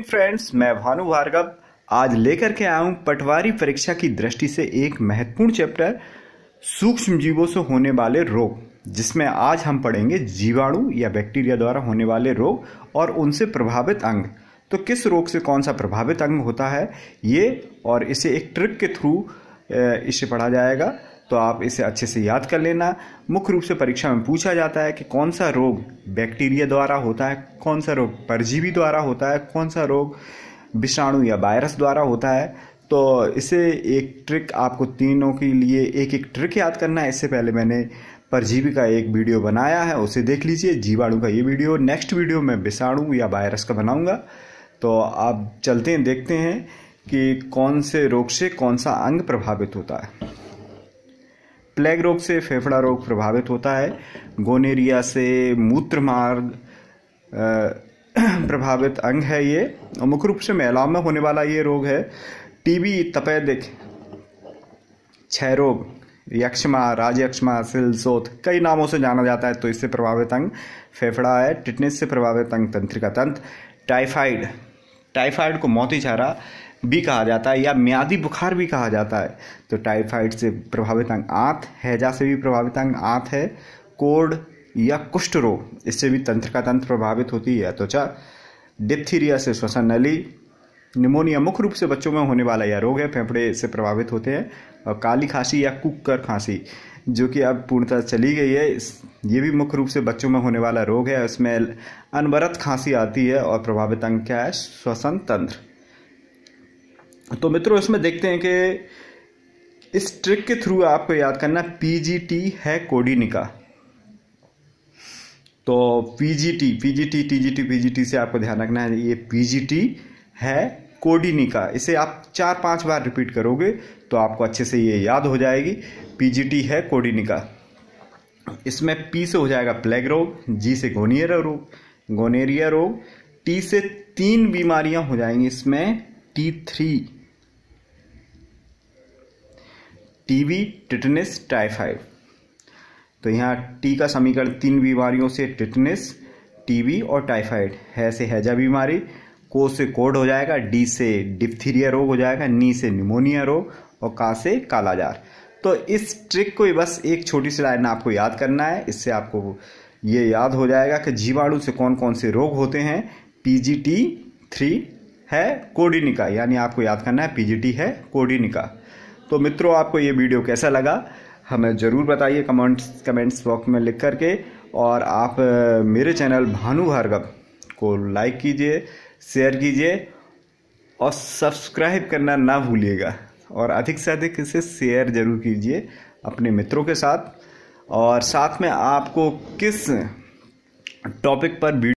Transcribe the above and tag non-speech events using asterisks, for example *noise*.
friends मैं भानु भार्गव आज लेकर के आया हूँ पटवारी परीक्षा की दृष्टि से एक महत्वपूर्ण चैप्टर सूक्ष्म जीवों से होने वाले रोग जिसमें आज हम पढ़ेंगे जीवाणु या बैक्टीरिया द्वारा होने वाले रोग और उनसे प्रभावित अंग तो किस रोग से कौन सा प्रभावित अंग होता है ये और इसे एक ट्रिक के थ्रू इसे पढ़ा जाएगा तो आप इसे अच्छे से याद कर लेना मुख्य रूप से परीक्षा में पूछा जाता है कि कौन सा रोग बैक्टीरिया द्वारा होता है कौन सा रोग परजीवी द्वारा होता है कौन सा रोग विषाणु या वायरस द्वारा होता है तो इसे एक ट्रिक आपको तीनों के लिए एक एक ट्रिक याद करना है इससे पहले मैंने परजीवी का एक वीडियो बनाया है उसे देख लीजिए जीवाणु का ये वीडियो नेक्स्ट वीडियो मैं विषाणु या वायरस का बनाऊंगा तो आप चलते हैं देखते हैं कि कौन से रोग से कौन सा अंग प्रभावित होता है प्लेग रोग से फेफड़ा रोग प्रभावित होता है गोनेरिया से मूत्र मार्ग *clears throat* प्रभावित अंग है ये और मुख्य रूप से महिलाओं में होने वाला ये रोग है टीबी तपेदिक क्षय रोग यक्षमा राजयक्षमा सिलसोथ कई नामों से जाना जाता है तो इससे प्रभावित अंग फेफड़ा है टिटनेस से प्रभावित अंग तंत्रिका तंत्र टाइफाइड टाइफाइड को ही चारा भी कहा जाता है या म्यादी बुखार भी कहा जाता है तो टाइफाइड से प्रभावित अंग आँत हैजा से भी प्रभावित अंग आँत है कोड या कुष्ठ रोग इससे भी तंत्र का तंत्र प्रभावित होती है त्वचा तो डिप्थीरिया से श्वसन नली निमोनिया मुख्य रूप से बच्चों में होने वाला यह रोग है फेफड़े से प्रभावित होते हैं और काली खांसी या कुकर खांसी जो कि अब पूर्णतः चली गई है ये भी मुख्य रूप से बच्चों में होने वाला रोग है इसमें अनवरत खांसी आती है और प्रभावित अंग क्या है श्वसन तंत्र तो मित्रों इसमें देखते हैं कि इस ट्रिक के थ्रू आपको याद करना पी है कोडिन का तो P G T P G T T G T P G T से आपको ध्यान रखना है ये पी जी टी है कोडिनी का इसे आप चार पांच बार रिपीट करोगे तो आपको अच्छे से ये याद हो जाएगी पी जी टी है कोडिनी का इसमें पी से हो जाएगा प्लेग रोग जी से गोनियर रोग गोनेरिया रोग टी से तीन बीमारियां हो जाएंगी इसमें T three TB tetanus typhoid तो यहाँ टी का समीकरण तीन बीमारियों से टिटनेस टीबी और टाइफाइड है से हैजा बीमारी को से कोड हो जाएगा डी से डिप्थीरिया रोग हो जाएगा नी से निमोनिया रोग और का से कालाजार तो इस ट्रिक को बस एक छोटी सी लाइन आपको याद करना है इससे आपको ये याद हो जाएगा कि जीवाणु से कौन कौन से रोग होते हैं पीजीटी थ्री है कोडिनिका यानी आपको याद करना है पीजीटी है कोडिनिका तो मित्रों आपको ये वीडियो कैसा लगा हमें ज़रूर बताइए कमेंट्स कमेंट्स बॉक्स में लिख करके और आप मेरे चैनल भानु भार्गव को लाइक कीजिए शेयर कीजिए और सब्सक्राइब करना ना भूलिएगा और अधिक से अधिक इसे शेयर ज़रूर कीजिए अपने मित्रों के साथ और साथ में आपको किस टॉपिक पर वीडियो